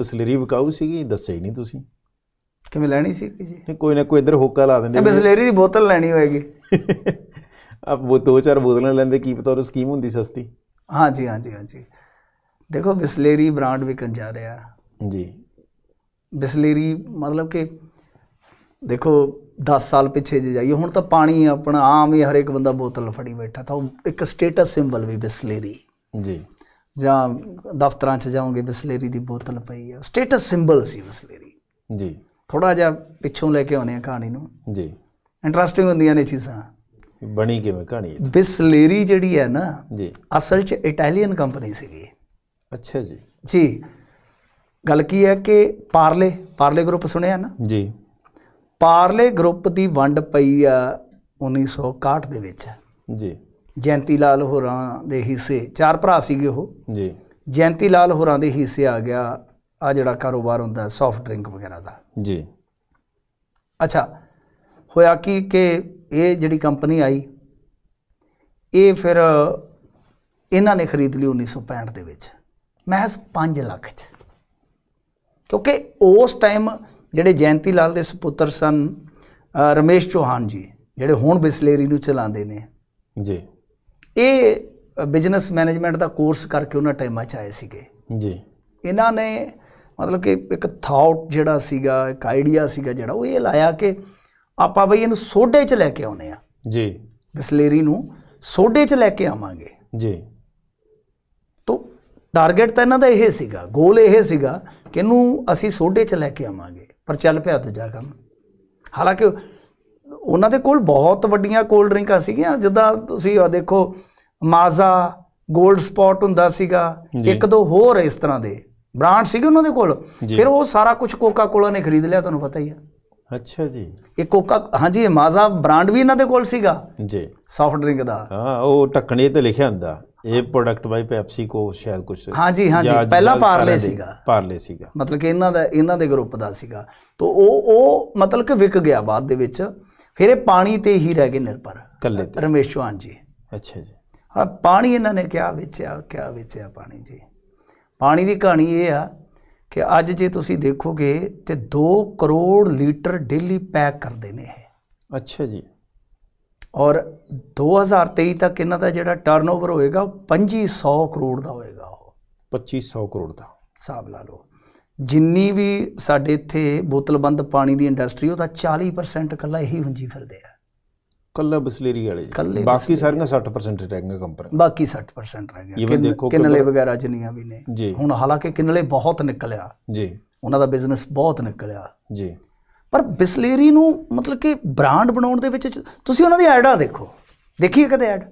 ਬਿਸਲੇਰੀ ਵਿਕਾਊ ਸੀਗੀ ਦੱਸਿਆ ਹੀ ਨਹੀਂ ਤੁਸੀਂ ਕਿਵੇਂ ਲੈਣੀ ਸੀ ਜੀ ਕੋਈ ਨਾ ਕੋਈ ਇੱਧਰ ਹੋਕਾ ਲਾ ਦਿੰਦੇ ਬਿਸਲੇਰੀ ਦੀ ਬੋਤਲ ਲੈਣੀ ਹੋਏਗੀ ਆਪ ਉਹ ਦੋ ਚਾਰ ਬੋਤਲਾਂ ਲੈਂਦੇ ਕੀ ਪਤਾ ਉਹ ਸਕੀਮ ਹੁੰਦੀ ਸਸਤੀ ਹਾਂ ਜੀ ਹਾਂ ਜੀ ਹਾਂ ਜੀ ਦੇਖੋ ਬਿਸਲੇਰੀ ਬ੍ਰਾਂਡ ਵਿਕਣ ਜਾ ਰਿਹਾ ਜੀ ਬਿਸਲੇਰੀ ਮਤਲਬ ਕਿ ਦੇਖੋ 10 ਸਾਲ ਪਿੱਛੇ ਜੇ ਜਾਈਏ ਹੁਣ ਤਾਂ ਪਾਣੀ ਆਪਣਾ ਆਮ ਹੀ ਹਰ ਇੱਕ ਬੰਦਾ ਬੋਤਲ ਫੜੀ ਬੈਠਾ ਤਾਂ ਉਹ ਇੱਕ ਸਟੇਟਸ ਸਿੰਬਲ ਵੀ ਬਿਸਲੇਰੀ ਜੀ ਜਾਂ ਦਫ਼ਤਰਾਂ 'ਚ ਜਾਓਗੇ ਬਿਸਲੇਰੀ ਦੀ ਬੋਤਲ ਪਈ ਹੈ ਸਟੇਟਸ ਸਿੰਬਲ ਸੀ ਬਿਸਲੇਰੀ ਜੀ ਥੋੜਾ ਜਿਹਾ ਪਿੱਛੋਂ ਲੈ ਕੇ ਆਉਣੇ ਆ ਕਹਾਣੀ ਨੂੰ ਜੀ ਇੰਟਰਸਟਿੰਗ ਹੁੰਦੀਆਂ ਨੇ ਚੀਜ਼ਾਂ ਬਣੀ ਕਿਵੇਂ ਕਹਾਣੀ ਬਿਸਲੇਰੀ ਜਿਹੜੀ ਹੈ ਨਾ ਜੀ ਅਸਲ 'ਚ ਇਟਾਲੀਅਨ ਕੰਪਨੀ ਸੀਗੀ ਅੱਛਾ ਜੀ ਜੀ ਗੱਲ ਕੀ ਹੈ ਕਿ ਪਾਰਲੇ ਪਾਰਲੇ ਗਰੁੱਪ ਸੁਣਿਆ ਨਾ ਜੀ ਪਾਰਲੇ ਗਰੁੱਪ ਦੀ ਵੰਡ ਪਈ ਆ 1961 ਦੇ ਵਿੱਚ ਜੀ ਜੈਂਤੀ ਲਾਲ ਹੋਰਾਂ ਦੇ ਹਿੱਸੇ ਚਾਰ ਭਰਾ ਸੀਗੇ ਉਹ ਜੀ ਜੈਂਤੀ ਲਾਲ ਹੋਰਾਂ ਦੇ ਹਿੱਸੇ ਆ ਗਿਆ ਆ ਜਿਹੜਾ ਕਾਰੋਬਾਰ ਹੁੰਦਾ ਸੌਫਟ ਡਰਿੰਕ ਵਗੈਰਾ ਦਾ ਜੀ ਅੱਛਾ ਹੋਇਆ ਕੀ ਕਿ ਇਹ ਜਿਹੜੀ ਕੰਪਨੀ ਆਈ ਇਹ ਫਿਰ ਇਹਨਾਂ ਨੇ ਖਰੀਦ ਲਈ 1965 ਦੇ ਵਿੱਚ ਮਹਿਜ਼ 5 ਲੱਖ ਚ ਕਿਉਂਕਿ ਉਸ ਟਾਈਮ ਜਿਹੜੇ ਜੈਂਤੀ ਲਾਲ ਦੇ ਸੁਪੁੱਤਰ ਸਨ ਰਮੇਸ਼ ਚੋਹਾਨ ਜੀ ਜਿਹੜੇ ਹੁਣ ਬਿਸਲੇਰੀ ਨੂੰ ਚਲਾਉਂਦੇ ਨੇ ਜੀ ਇਹ ਬਿਜ਼ਨਸ ਮੈਨੇਜਮੈਂਟ ਦਾ ਕੋਰਸ ਕਰਕੇ ਉਹਨਾਂ ਟਾਈਮਾਂ 'ਚ ਆਏ ਸੀਗੇ ਜੀ ਇਹਨਾਂ ਨੇ ਮਤਲਬ ਕਿ ਇੱਕ ਥਾਟ ਜਿਹੜਾ ਸੀਗਾ ਇੱਕ ਆਈਡੀਆ ਸੀਗਾ ਜਿਹੜਾ ਉਹ ਇਹ ਲਾਇਆ ਕਿ ਆਪਾਂ ਬਈ ਇਹਨੂੰ ਸੋਡੇ 'ਚ ਲੈ ਕੇ ਆਉਨੇ ਆ ਜੀ ਬਿਸਲੇਰੀ ਨੂੰ ਸੋਡੇ 'ਚ ਲੈ ਕੇ ਆਵਾਂਗੇ ਜੀ ਤੋਂ ਟਾਰਗੇਟ ਤਾਂ ਇਹਨਾਂ ਦਾ ਇਹ ਸੀਗਾ ਗੋਲ ਇਹ ਸੀਗਾ ਕਿ ਇਹਨੂੰ ਅਸੀਂ ਸੋਡੇ 'ਚ ਲੈ ਕੇ ਆਵਾਂਗੇ ਪਰ ਚੱਲ ਪਿਆ ਜਾ ਕੰਮ ਹਾਲਾਂਕਿ ਉਹਨਾਂ ਦੇ ਕੋਲ ਬਹੁਤ ਵੱਡੀਆਂ ਕੋਲਡ ਡਰਿੰਕਾਂ ਸੀਗੀਆਂ ਜਿੱਦਾਂ ਤੁਸੀਂ ਆ ਦੇਖੋ ਮਾਜ਼ਾ 골ਡ ਸਪੌਟ ਹੁੰਦਾ ਸੀਗਾ ਇੱਕ ਦੋ ਹੋਰ ਇਸ ਤਰ੍ਹਾਂ ਦੇ ਬ੍ਰਾਂਡ ਸੀਗੇ ਉਹਨਾਂ ਦੇ ਕੋਲ ਫਿਰ ਉਹ ਸਾਰਾ ਕੁਝ ਕੋਕਾ ਕੋਲਾ ਨੇ ਖਰੀਦ ਲਿਆ ਤੁਹਾਨੂੰ ਪਤਾ ਹੀ ਆ ਅੱਛਾ ਜੀ ਇਹ ਕੋਕਾ ਹਾਂਜੀ ਇਹ ਮਾਜ਼ਾ ਬ੍ਰਾਂਡ ਵੀ ਇਹਨਾਂ ਦੇ ਕੋਲ ਸੀਗਾ ਜੀ ਸੌਫਟ ਡਰਿੰਕ ਦਾ ਹਾਂ ਉਹ ਟੱਕਣੇ ਤੇ ਲਿਖਿਆ ਹੁੰਦਾ ਇਹ ਪ੍ਰੋਡਕਟ ਬਾਈ ਪੈਪਸੀ ਕੋ ਸ਼ਾਇਦ ਕੁਝ ਹਾਂਜੀ ਹਾਂਜੀ ਪਹਿਲਾਂ ਪਾਰਲੇ ਸੀਗਾ ਪਾਰਲੇ ਸੀਗਾ ਮਤਲਬ ਕਿ ਇਹਨਾਂ ਦਾ ਇਹਨਾਂ ਦੇ ਗਰੁੱਪ ਦਾ ਸੀਗਾ ਤੋਂ ਉਹ ਉਹ ਮਤਲਬ ਕਿ ਵਿਕ ਗਿਆ ਬਾਅਦ ਦੇ ਵਿੱਚ ਫਿਰ ਇਹ ਪਾਣੀ ਤੇ ਹੀ ਰਹਿ ਗਏ ਨਿਰਭਰ ਕੱਲੇ ਤੇ ਰਮੇਸ਼ਵਾਨ ਜੀ ਅੱਛਾ ਜੀ ਹਾਂ ਪਾਣੀ ਇਹਨਾਂ ਨੇ ਕਿਹਾ ਵੇਚਿਆ ਕਿਹਾ ਵੇਚਿਆ ਪਾਣੀ ਜੀ ਪਾਣੀ ਦੀ ਕਹਾਣੀ ਇਹ ਆ ਕਿ ਅੱਜ ਜੇ ਤੁਸੀਂ ਦੇਖੋਗੇ ਤੇ 2 ਕਰੋੜ ਲੀਟਰ ਡੇਲੀ ਪੈਕ ਕਰਦੇ ਨੇ ਇਹ ਅੱਛਾ ਜੀ ਔਰ 2023 ਤੱਕ ਇਹਨਾਂ ਦਾ ਜਿਹੜਾ ਟਰਨਓਵਰ ਹੋਏਗਾ 2500 ਕਰੋੜ ਦਾ ਹੋਏਗਾ ਉਹ 2500 ਕਰੋੜ ਦਾ ਹਿਸਾਬ ਲਾ ਲਓ ਜਿੰਨੀ ਵੀ ਸਾਡੇ ਇੱਥੇ ਬੋਤਲਬੰਦ ਪਾਣੀ ਦੀ ਇੰਡਸਟਰੀ ਉਹਦਾ 40% ਕੱਲਾ ਇਹੀ ਹੁੰਜੀ ਫਿਰਦੇ ਆ ਕੱਲਾ ਬਸਲੇਰੀ ਵਾਲੇ ਬਾਕੀ ਸਾਰੀਆਂ 60% ਰਹਿ ਗਈਆਂ ਕੰਪਨੀਆਂ ਬਾਕੀ 60% ਰਹਿ ਗਿਆ ਕਿੰਨਲੇ ਵਗੈਰਾ ਜਿੰਨੀਆਂ ਵੀ ਨੇ ਹੁਣ ਹਾਲਾਂਕਿ ਕਿੰਨਲੇ ਬਹੁਤ ਨਿਕਲਿਆ ਜੀ ਉਹਨਾਂ ਦਾ ਬਿਜ਼ਨਸ ਬਹੁਤ ਨਿਕਲਿਆ ਜੀ ਪਰ ਬਿਸਲੇਰੀ ਨੂੰ ਮਤਲਬ ਕਿ ਬ੍ਰਾਂਡ ਬਣਾਉਣ ਦੇ ਵਿੱਚ ਤੁਸੀਂ ਉਹਨਾਂ ਦੀ ਐਡਾ ਦੇਖੋ ਦੇਖੀਏ ਕਦੇ ਐਡ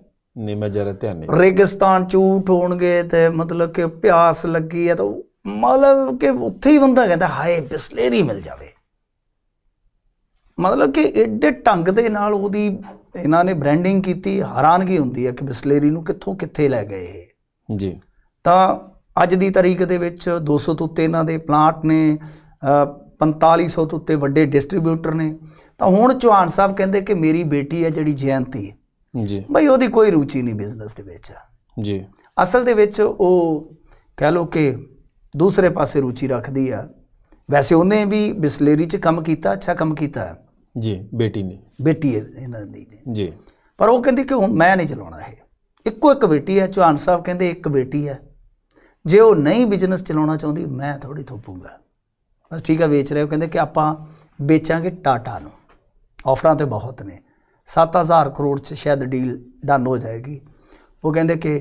ਨਹੀਂ ਮੈਂ ਜਰਾ ਧਿਆਨ ਨਹੀਂ ਰੇਗਿਸਤਾਨ ਝੂਠ ਹੋਣਗੇ ਤੇ ਮਤਲਬ ਕਿ ਪਿਆਸ ਲੱਗੀ ਹੈ ਤਾਂ ਮਤਲਬ ਕਿ ਉੱਥੇ ਹੀ ਬੰਦਾ ਕਹਿੰਦਾ ਹਾਏ ਬਿਸਲੇਰੀ ਮਿਲ ਜਾਵੇ ਮਤਲਬ ਕਿ ਐਡੇ ਢੰਗ ਦੇ ਨਾਲ ਉਹਦੀ ਇਹਨਾਂ ਨੇ ਬ੍ਰਾਂਡਿੰਗ ਕੀਤੀ ਹੈਰਾਨਗੀ ਹੁੰਦੀ ਹੈ ਕਿ ਬਿਸਲੇਰੀ ਨੂੰ ਕਿੱਥੋਂ ਕਿੱਥੇ ਲੈ ਗਏ ਜੀ ਤਾਂ ਅੱਜ ਦੀ ਤਾਰੀਖ ਦੇ ਵਿੱਚ 200 ਤੋਂ ਉੱਤੇ ਇਹਨਾਂ ਦੇ ਪਲਾਂਟ ਨੇ 4500 ਤੋਂ ਉੱਤੇ ਵੱਡੇ ਡਿਸਟ੍ਰੀਬਿਊਟਰ ਨੇ ਤਾਂ ਹੁਣ ਚੌਹਾਨ ਸਾਹਿਬ ਕਹਿੰਦੇ ਕਿ ਮੇਰੀ ਬੇਟੀ ਹੈ ਜਿਹੜੀ ਜੈਨਤੀ ਜੀ ਬਈ ਉਹਦੀ ਕੋਈ ਰੁਚੀ ਨਹੀਂ ਬਿਜ਼ਨਸ ਦੇ ਵਿੱਚ ਜੀ ਅਸਲ ਦੇ ਵਿੱਚ ਉਹ ਕਹਿ ਲੋ ਕਿ ਦੂਸਰੇ ਪਾਸੇ ਰੁਚੀ ਰੱਖਦੀ ਆ ਵੈਸੇ ਉਹਨੇ ਵੀ ਬਿਸਲੇਰੀ 'ਚ ਕੰਮ ਕੀਤਾ ਅੱਛਾ ਕੰਮ ਕੀਤਾ ਜੀ ਬੇਟੀ ਨੇ ਬੇਟੀ ਇਹਨਾਂ ਦੀ ਜੀ ਪਰ ਉਹ ਕਹਿੰਦੀ ਕਿ ਮੈਂ ਨਹੀਂ ਚਲਾਉਣਾ ਇਹ ਇੱਕੋ ਇੱਕ ਬੇਟੀ ਹੈ ਚੌਹਾਨ ਸਾਹਿਬ ਕਹਿੰਦੇ ਇੱਕ ਬੇਟੀ ਹੈ ਜੇ ਉਹ ਨਹੀਂ ਬਿਜ਼ਨਸ ਚਲਾਉਣਾ ਚਾਹੁੰਦੀ ਮੈਂ ਥੋੜੀ ਥੋਪੂਗਾ ਬਸ ਠੀਕ ਆ ਵੇਚ ਰਹੇ ਉਹ ਕਹਿੰਦੇ ਕਿ ਆਪਾਂ ਵੇਚਾਂਗੇ ਟਾਟਾ ਨੂੰ ਆਫਰਾਂ ਤੇ ਬਹੁਤ ਨੇ 7000 ਕਰੋੜ ਚ ਸ਼ਾਇਦ ਡੀਲ ਡਨ ਹੋ ਜਾਏਗੀ ਉਹ ਕਹਿੰਦੇ ਕਿ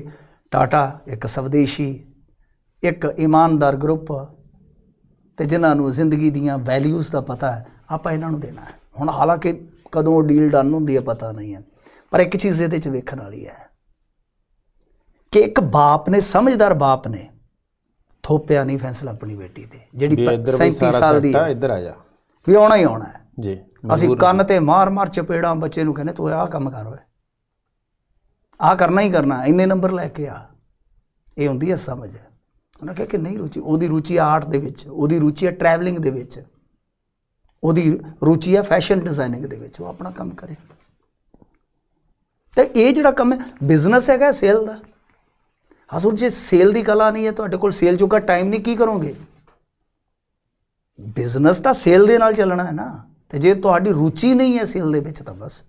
ਟਾਟਾ ਇੱਕ ਸਵਦੇਸ਼ੀ ਇੱਕ ਇਮਾਨਦਾਰ ਗਰੁੱਪ ਤੇ ਜਿਨ੍ਹਾਂ ਨੂੰ ਜ਼ਿੰਦਗੀ ਦੀਆਂ ਵੈਲਿਊਜ਼ ਦਾ ਪਤਾ ਹੈ ਆਪਾਂ ਇਹਨਾਂ ਨੂੰ ਦੇਣਾ ਹੈ ਹੁਣ ਹਾਲਾਂਕਿ ਕਦੋਂ ਡੀਲ ਡਨ ਹੁੰਦੀ ਹੈ ਪਤਾ ਨਹੀਂ ਹੈ ਪਰ ਇੱਕ ਚੀਜ਼ ਇਹਦੇ ਵਿੱਚ ਵੇਖਣ ਵਾਲੀ ਹੈ ਕਿ ਇੱਕ ਬਾਪ ਨੇ ਸਮਝਦਾਰ ਬਾਪ ਨੇ ਥੋਪਿਆ ਨਹੀਂ ਫੈਸਲਾ ਆਪਣੀ ਬੇਟੀ ਤੇ ਜਿਹੜੀ 37 ਸਾਲ ਦੀ ਹੈ ਇੱਧਰ ਆ ਜਾ ਵੀ ਆਉਣਾ ਹੀ ਆਉਣਾ ਹੈ ਜੀ ਅਸੀਂ ਕੰਨ ਤੇ ਮਾਰ-ਮਾਰ ਚਪੇੜਾਂ ਬੱਚੇ ਨੂੰ ਕਹਿੰਦੇ ਤੂੰ ਆਹ ਕੰਮ ਕਰ ਓਏ ਆਹ ਕਰਨਾ ਹੀ ਕਰਨਾ ਇੰਨੇ ਨੰਬਰ ਲੈ ਕੇ ਆ ਇਹ ਹੁੰਦੀ ਹੈ ਸਮਝ ਉਹਨਾਂ ਕਿਹਾ ਕਿ ਨਹੀਂ ਰੁਚੀ ਉਹਦੀ ਰੁਚੀ ਆਰਟ ਦੇ ਵਿੱਚ ਉਹਦੀ ਰੁਚੀ ਹੈ ਟਰੈਵਲਿੰਗ ਦੇ ਵਿੱਚ ਉਹਦੀ ਰੁਚੀ ਹੈ ਫੈਸ਼ਨ ਡਿਜ਼ਾਈਨਿੰਗ ਦੇ ਵਿੱਚ ਉਹ ਆਪਣਾ ਕੰਮ ਕਰੇ ਤੇ ਇਹ ਜਿਹੜਾ ਕੰਮ ਹੈ ਬਿਜ਼ਨਸ ਹੈਗਾ ਸੇਲ ਦਾ ਹਸੂਰ ਜੀ ਸੇਲ ਦੀ ਕਲਾ ਨਹੀਂ ਹੈ ਤੁਹਾਡੇ ਕੋਲ ਸੇਲ ਚੁੱਕਾ ਟਾਈਮ ਨਹੀਂ ਕੀ ਕਰੋਗੇ ਬਿਜ਼ਨਸ ਤਾਂ ਸੇਲ ਦੇ ਨਾਲ ਚੱਲਣਾ ਹੈ ਨਾ ਤੇ ਜੇ ਤੁਹਾਡੀ ਰੁਚੀ ਨਹੀਂ ਹੈ ਸੇਲ ਦੇ ਵਿੱਚ ਤਾਂ ਬਸ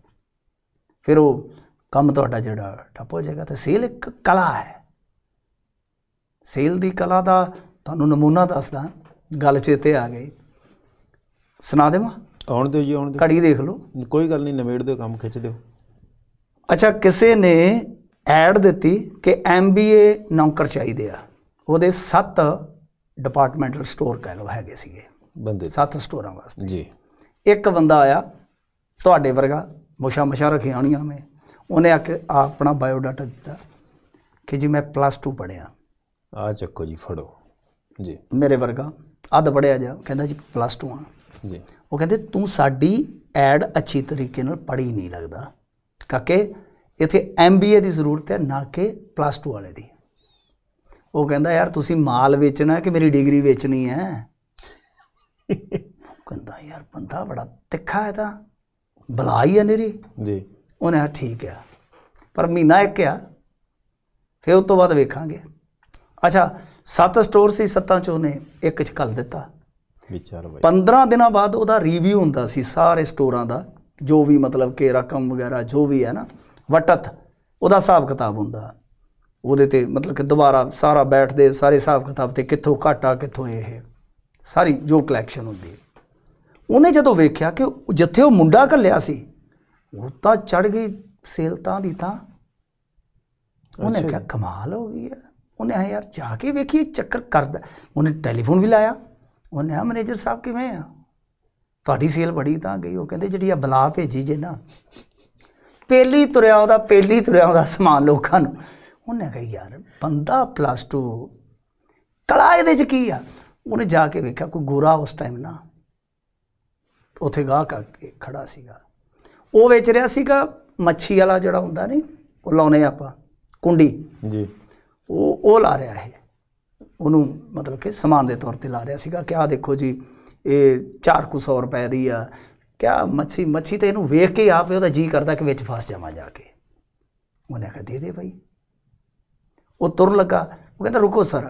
ਫਿਰ ਉਹ ਕੰਮ ਤੁਹਾਡਾ ਜਿਹੜਾ ਠੱਪ ਹੋ ਜਾਏਗਾ ਤੇ ਸੇਲ ਇੱਕ ਕਲਾ ਹੈ ਸੇਲ ਦੀ ਕਲਾ ਦਾ ਤੁਹਾਨੂੰ ਨਮੂਨਾ ਦੱਸਦਾ ਗੱਲ ਚੇਤੇ ਆ ਗਈ ਸੁਣਾ ਦੇਵਾਂ ਆਉਣ ਦਿਓ ਜੀ ਆਉਣ ਦਿਓ ਘੜੀ ਦੇਖ ਲਓ ਕੋਈ ਗੱਲ ਨਹੀਂ ਨਵੇੜ ਦਿਓ ਕੰਮ ਖਿੱਚ ਦਿਓ ਅੱਛਾ ਕਿਸੇ ਨੇ ਐਡ ਦਿੱਤੀ ਕਿ ਐਮਬੀਏ ਨੌਕਰ ਚਾਹੀਦੇ ਆ ਉਹਦੇ 7 ਡਿਪਾਰਟਮੈਂਟਲ ਸਟੋਰ ਕਹਿ ਲੋ ਹੈਗੇ ਸੀਗੇ ਬੰਦੇ 7 ਸਟੋਰਾਂ ਵਾਸਤੇ ਜੀ ਇੱਕ ਬੰਦਾ ਆਇਆ ਤੁਹਾਡੇ ਵਰਗਾ ਮੁਸ਼ਾ ਮਸ਼ਾ ਰੱਖੀਆਂ ਹੋਣੀਆਂ ਨੇ ਉਹਨੇ ਆਪਣਾ ਬਾਇਓ ਡਾਟਾ ਦਿੱਤਾ ਕਿ ਜੀ ਮੈਂ ਪਲੱਸ 2 ਪੜਿਆ ਆ ਚੱਕੋ ਜੀ ਫੜੋ ਜੀ ਮੇਰੇ ਵਰਗਾ ਅੱਧ ਪੜਿਆ ਜਾ ਕਹਿੰਦਾ ਜੀ ਪਲੱਸ 2 ਆ ਜੀ ਉਹ ਕਹਿੰਦੇ ਤੂੰ ਸਾਡੀ ਐਡ ਅੱਛੀ ਤਰੀਕੇ ਨਾਲ ਪੜੀ ਨਹੀਂ ਲੱਗਦਾ ਕਾਕੇ ਇਥੇ ਐਮਬੀਏ ਦੀ ਜ਼ਰੂਰਤ ਹੈ ਨਾ ਕਿ ਪਲੱਸ 2 ਵਾਲੇ ਦੀ ਉਹ ਕਹਿੰਦਾ ਯਾਰ ਤੁਸੀਂ ਮਾਲ ਵੇਚਣਾ ਕਿ ਮੇਰੀ ਡਿਗਰੀ ਵੇਚਣੀ ਹੈ ਕਹਿੰਦਾ ਯਾਰ ਬੰਦਾ ਬੜਾ ਤਿੱਖਾ ਹੈ ਤਾਂ ਬਲਾ ਹੀ ਹੈ ਨੇਰੀ ਜੀ ਉਹਨੇ ਆ ਠੀਕ ਆ ਪਰ ਮਹੀਨਾ ਇੱਕ ਆ ਫਿਰ ਉਸ ਤੋਂ ਬਾਅਦ ਵੇਖਾਂਗੇ ਅੱਛਾ ਸੱਤ ਸਟੋਰ ਸੀ ਸੱਤਾਂ ਚੋਂ ਨੇ ਇੱਕ ਚ ਕੱਲ ਦਿੱਤਾ ਵਿਚਾਰ ਬਾਈ 15 ਦਿਨਾਂ ਬਾਅਦ ਉਹਦਾ ਰਿਵਿਊ ਹੁੰਦਾ ਸੀ ਸਾਰੇ ਸਟੋਰਾਂ ਦਾ ਜੋ ਵੀ ਮਤਲਬ ਕਿ ਰਕਮ ਵਗੈਰਾ ਜੋ ਵੀ ਹੈ ਨਾ ਵਟਤ ਉਹਦਾ ਹਿਸਾਬ ਕਿਤਾਬ ਹੁੰਦਾ ਉਹਦੇ ਤੇ ਮਤਲਬ ਕਿ ਦੁਬਾਰਾ ਸਾਰਾ ਬੈਠਦੇ ਸਾਰੇ ਹਿਸਾਬ ਕਿਤਾਬ ਤੇ ਕਿੱਥੋਂ ਘਾਟਾ ਕਿੱਥੋਂ ਇਹ ਸਾਰੀ ਜੋ ਕਲੈਕਸ਼ਨ ਹੁੰਦੀ ਉਹਨੇ ਜਦੋਂ ਵੇਖਿਆ ਕਿ ਜਿੱਥੇ ਉਹ ਮੁੰਡਾ ਕੱਲਿਆ ਸੀ ਉਹ ਤਾਂ ਚੜ ਗਈ ਸੇਲ ਤਾਂ ਦੀ ਤਾਂ ਉਹਨੇ ਕਿਹਾ ਕਮਾਲ ਹੋ ਗਈ ਹੈ ਉਹਨੇ ਆ ਯਾਰ ਜਾ ਕੇ ਵੇਖੀਏ ਚੱਕਰ ਕਰਦਾ ਉਹਨੇ ਟੈਲੀਫੋਨ ਵੀ ਲਾਇਆ ਉਹਨੇ ਆ ਮੈਨੇਜਰ ਸਾਹਿਬ ਕਿਵੇਂ ਆ ਤੁਹਾਡੀ ਸੇਲ ਬੜੀ ਤਾਂ ਗਈ ਉਹ ਕਹਿੰਦੇ ਜਿਹੜੀ ਆ ਬਲਾ ਭੇਜੀ ਜੇ ਨਾ ਪਹਿਲੀ ਤੁਰਿਆ ਉਹਦਾ ਪਹਿਲੀ ਤੁਰਿਆ ਉਹਦਾ ਸਮਾਨ ਲੋਕਾਂ ਨੂੰ ਉਹਨੇ ਕਹੀ ਯਾਰ ਬੰਦਾ ਪਲੱਸ 2 ਕਲਾ ਇਹਦੇ ਚ ਕੀ ਆ ਉਹਨੇ ਜਾ ਕੇ ਵੇਖਿਆ ਕੋਈ ਗੋਰਾ ਉਸ ਟਾਈਮ ਨਾ ਉਥੇ ਗਾਹ ਕਰਕੇ ਖੜਾ ਸੀਗਾ ਉਹ ਵੇਚ ਰਿਹਾ ਸੀਗਾ ਮੱਛੀ ਵਾਲਾ ਜਿਹੜਾ ਹੁੰਦਾ ਨਹੀਂ ਉਹ ਲਾਉਨੇ ਆਪਾਂ ਕੁੰਡੀ ਜੀ ਉਹ ਲਾ ਰਿਹਾ ਹੈ ਉਹਨੂੰ ਮਤਲਬ ਕਿ ਸਮਾਨ ਦੇ ਤੌਰ ਤੇ ਲਾ ਰਿਹਾ ਸੀਗਾ ਕਿ ਆ ਦੇਖੋ ਜੀ ਇਹ 4 ਕੁ 100 ਰੁਪਏ ਦੀ ਆ ਕਿਆ ਮੱਛੀ ਮੱਛੀ ਤੇ ਇਹਨੂੰ ਵੇਖ ਕੇ ਆਪੇ ਉਹਦਾ ਜੀ ਕਰਦਾ ਕਿ ਵਿੱਚ ਫਸ ਜਾਵਾਂ ਜਾ ਕੇ ਉਹਨੇ ਕਿਹਾ ਦੇ ਦੇ ਭਾਈ ਉਹ ਤੁਰ ਲੱਗਾ ਉਹ ਕਹਿੰਦਾ ਰੁਕੋ ਸਰ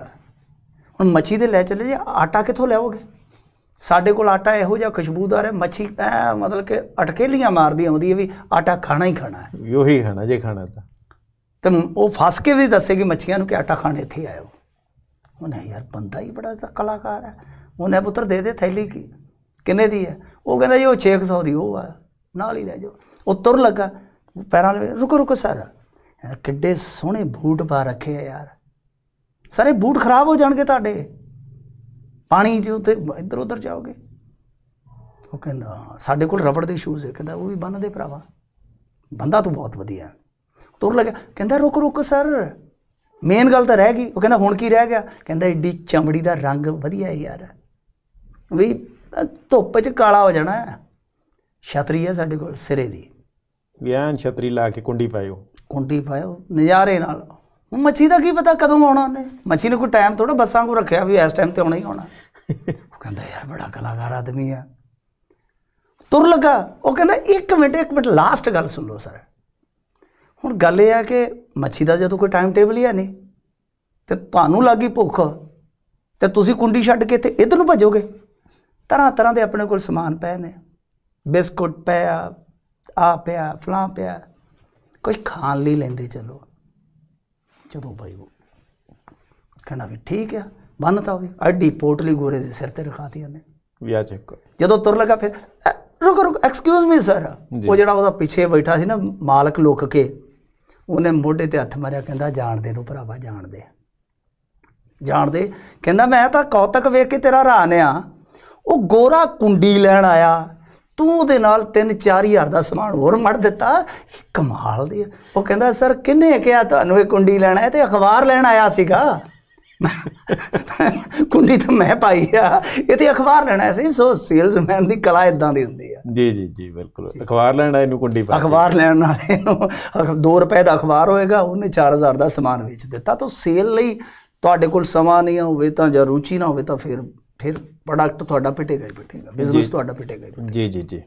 ਹੁਣ ਮੱਛੀ ਤੇ ਲੈ ਚਲੇ ਜੇ ਆਟਾ ਕਿੱਥੋਂ ਲਿਆਓਗੇ ਸਾਡੇ ਕੋਲ ਆਟਾ ਇਹੋ ਜਿਹਾ ਖੁਸ਼ਬੂਦਾਰ ਹੈ ਮੱਛੀ ਮਤਲਬ ਕਿ ਅਟਕੇਲੀਆਂ ਮਾਰਦੀ ਆਉਂਦੀ ਹੈ ਵੀ ਆਟਾ ਖਾਣਾ ਹੀ ਖਾਣਾ ਹੈ ਉਹੀ ਖਾਣਾ ਜੇ ਖਾਣਾ ਤਾਂ ਤੇ ਉਹ ਫਸ ਕੇ ਵੀ ਦੱਸੇਗੀ ਮੱਛੀਆਂ ਨੂੰ ਕਿ ਆਟਾ ਖਾਣ ਇੱਥੇ ਆਇਓ ਉਹਨੇ ਯਾਰ ਬੰਦਾ ਹੀ ਬੜਾ ਕਲਾਕਾਰ ਹੈ ਉਹਨੇ ਪੁੱਤਰ ਦੇ ਦੇ ਥੈਲੀ ਕੀ ਕਿੰਨੇ ਦੀ ਹੈ ਉਹ ਕਹਿੰਦਾ ਜੀ ਉਹ 600 ਦੀ ਉਹ ਆ ਨਾਲ ਹੀ ਲੈ ਜਾਓ ਉਹ ਤੁਰ ਲੱਗਾ ਪੈਰਾਂ ਦੇ ਰੁਕ ਰੁਕ ਸਰ ਕਿੱਡੇ ਸੋਹਣੇ ਬੂਟ ਪਾ ਰੱਖੇ ਆ ਯਾਰ ਸਾਰੇ ਬੂਟ ਖਰਾਬ ਹੋ ਜਾਣਗੇ ਤੁਹਾਡੇ ਪਾਣੀ ਚ ਉੱਤੇ ਇੱਧਰ ਉੱਧਰ ਜਾਓਗੇ ਉਹ ਕਹਿੰਦਾ ਸਾਡੇ ਕੋਲ ਰਬੜ ਦੇ ਸ਼ੂਜ਼ ਹੈ ਕਹਿੰਦਾ ਉਹ ਵੀ ਬੰਨ ਦੇ ਭਰਾਵਾ ਬੰਦਾ ਤੂੰ ਬਹੁਤ ਵਧੀਆ ਤੁਰ ਲੱਗਾ ਕਹਿੰਦਾ ਰੁਕ ਰੁਕ ਸਰ ਮੇਨ ਗੱਲ ਤਾਂ ਰਹਿ ਗਈ ਉਹ ਕਹਿੰਦਾ ਹੁਣ ਕੀ ਰਹਿ ਗਿਆ ਕਹਿੰਦਾ ਏਡੀ ਚਮੜੀ ਦਾ ਰੰਗ ਵਧੀਆ ਹੈ ਯਾਰ ਵੀ ਧੁੱਪ 'ਚ ਕਾਲਾ ਹੋ ਜਾਣਾ ਛਤਰੀ ਹੈ ਸਾਡੇ ਕੋਲ ਸਿਰੇ ਦੀ ਵਿਆਨ ਛਤਰੀ ਲਾ ਕੇ ਕੁੰਡੀ ਪਾਇਓ ਕੁੰਡੀ ਪਾਇਓ ਨਜ਼ਾਰੇ ਨਾਲ ਮੱਛੀ ਦਾ ਕੀ ਪਤਾ ਕਦੋਂ ਆਉਣਾ ਉਹਨੇ ਮੱਛੀ ਨੂੰ ਕੋਈ ਟਾਈਮ ਥੋੜਾ ਬੱਸਾਂ ਕੋ ਰੱਖਿਆ ਵੀ ਇਸ ਟਾਈਮ ਤੇ ਆਉਣਾ ਹੀ ਆਉਣਾ ਉਹ ਕਹਿੰਦਾ ਯਾਰ ਬੜਾ ਕਲਾਕਾਰ ਆਦਮੀ ਆ ਤੁਰ ਲਗਾ ਉਹ ਕਹਿੰਦਾ 1 ਮਿੰਟ 1 ਮਿੰਟ ਲਾਸਟ ਗੱਲ ਸੁਣ ਲਓ ਸਰ ਹੁਣ ਗੱਲ ਇਹ ਆ ਕਿ ਮੱਛੀ ਦਾ ਜਦੋਂ ਕੋਈ ਟਾਈਮ ਟੇਬਲ ਹੀ ਆ ਨਹੀਂ ਤੇ ਤੁਹਾਨੂੰ ਲੱਗੀ ਭੁੱਖ ਤੇ ਤੁਸੀਂ ਕੁੰਡੀ ਛੱਡ ਕੇ ਤੇ ਇਧਰ ਨੂੰ ਭਜੋਗੇ ਤਰ੍ਹਾਂ ਤਰ੍ਹਾਂ ਦੇ ਆਪਣੇ ਕੋਲ ਸਮਾਨ ਪਏ ਨੇ ਬਿਸਕੁਟ ਪਿਆ ਆ ਪਿਆ ਫਲਾਂ ਪਿਆ ਕੁਝ ਖਾਣ ਲਈ ਲੈਂਦੇ ਚਲੋ ਜਦੋਂ ਭਾਈ ਉਹ ਕਹਿੰਦਾ ਵੀ ਠੀਕ ਆ ਬੰਨਤਾ ਹੋ ਅੱਡੀ ਪੋਟਲੀ ਗੋਰੇ ਦੇ ਸਿਰ ਤੇ ਰਖਾਤੀ ਨੇ ਵਿਆਹ ਚੱਕ ਜਦੋਂ ਤੁਰ ਲਗਾ ਫਿਰ ਰੁਕ ਰੁਕ ਐਕਸਕਿਊਜ਼ ਮੀ ਸਰ ਉਹ ਜਿਹੜਾ ਉਹਦਾ ਪਿੱਛੇ ਬੈਠਾ ਸੀ ਨਾ ਮਾਲਕ ਲੁੱਕ ਕੇ ਉਹਨੇ ਮੋਢੇ ਤੇ ਹੱਥ ਮਾਰਿਆ ਕਹਿੰਦਾ ਜਾਣਦੇ ਨੂੰ ਭਰਾਵਾ ਜਾਣਦੇ ਜਾਣਦੇ ਕਹਿੰਦਾ ਮੈਂ ਤਾਂ ਕੌਤਕ ਵੇਖ ਕੇ ਤੇਰਾ ਰਾਨਿਆ ਉਹ ਗੋਰਾ ਕੁੰਡੀ ਲੈਣ ਆਇਆ ਤੂੰ ਉਹਦੇ ਨਾਲ 3-4000 ਦਾ ਸਮਾਨ ਹੋਰ ਮੜ ਦਿੱਤਾ ਕਮਾਲ ਦੀ ਉਹ ਕਹਿੰਦਾ ਸਰ ਕਿੰਨੇ ਕਿਹਾ ਤੁਹਾਨੂੰ ਇਹ ਕੁੰਡੀ ਲੈਣਾ ਹੈ ਤੇ ਅਖਬਾਰ ਲੈਣ ਆਇਆ ਸੀਗਾ ਕੁੰਡੀ ਤਾਂ ਮੈਂ ਪਾਈ ਆ ਇਹ ਤੇ ਅਖਬਾਰ ਲੈਣਾ ਸੀ ਸੋ ਸੇਲਸਮੈਨ ਦੀ ਕਲਾ ਇਦਾਂ ਦੀ ਹੁੰਦੀ ਜੀ ਜੀ ਜੀ ਬਿਲਕੁਲ ਅਖਬਾਰ ਲੈਣ ਆਏ ਨੂੰ ਕੁੰਡੀ ਪਾ ਅਖਬਾਰ ਲੈਣ ਵਾਲੇ ਨੂੰ 2 ਰੁਪਏ ਦਾ ਅਖਬਾਰ ਹੋਏਗਾ ਉਹਨੇ 4000 ਦਾ ਸਮਾਨ ਵੇਚ ਦਿੱਤਾ ਤਾਂ ਸੇਲ ਲਈ ਤੁਹਾਡੇ ਕੋਲ ਸਮਾਂ ਨਹੀਂ ਹੋਵੇ ਤਾਂ ਜਾਂ ਰੁਚੀ ਨਾ ਹੋਵੇ ਤਾਂ ਫਿਰ ਫਿਰ ਪ੍ਰੋਡਕਟ ਤੁਹਾਡਾ ਪਿਟੇਗਾ ਹੀ ਪਿਟੇਗਾ ਬਿਜ਼ਨਸ ਤੁਹਾਡਾ ਪਿਟੇਗਾ ਜੀ ਜੀ ਜੀ